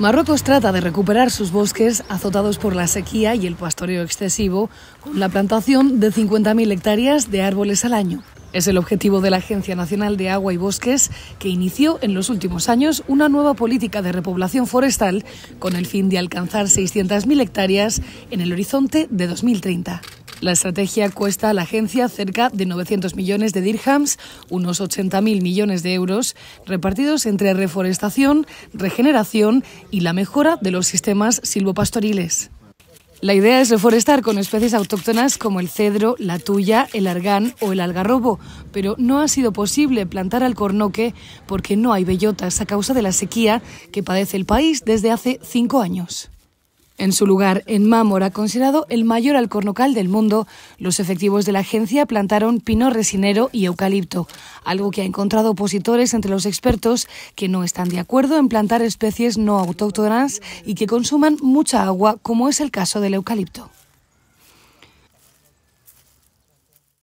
Marruecos trata de recuperar sus bosques azotados por la sequía y el pastoreo excesivo con la plantación de 50.000 hectáreas de árboles al año. Es el objetivo de la Agencia Nacional de Agua y Bosques, que inició en los últimos años una nueva política de repoblación forestal con el fin de alcanzar 600.000 hectáreas en el horizonte de 2030. La estrategia cuesta a la agencia cerca de 900 millones de dirhams, unos 80.000 millones de euros, repartidos entre reforestación, regeneración y la mejora de los sistemas silvopastoriles. La idea es reforestar con especies autóctonas como el cedro, la tuya, el argán o el algarrobo, pero no ha sido posible plantar alcornoque porque no hay bellotas a causa de la sequía que padece el país desde hace cinco años. En su lugar, en Mámora, considerado el mayor alcornocal del mundo, los efectivos de la agencia plantaron pino resinero y eucalipto, algo que ha encontrado opositores entre los expertos que no están de acuerdo en plantar especies no autóctonas y que consuman mucha agua, como es el caso del eucalipto.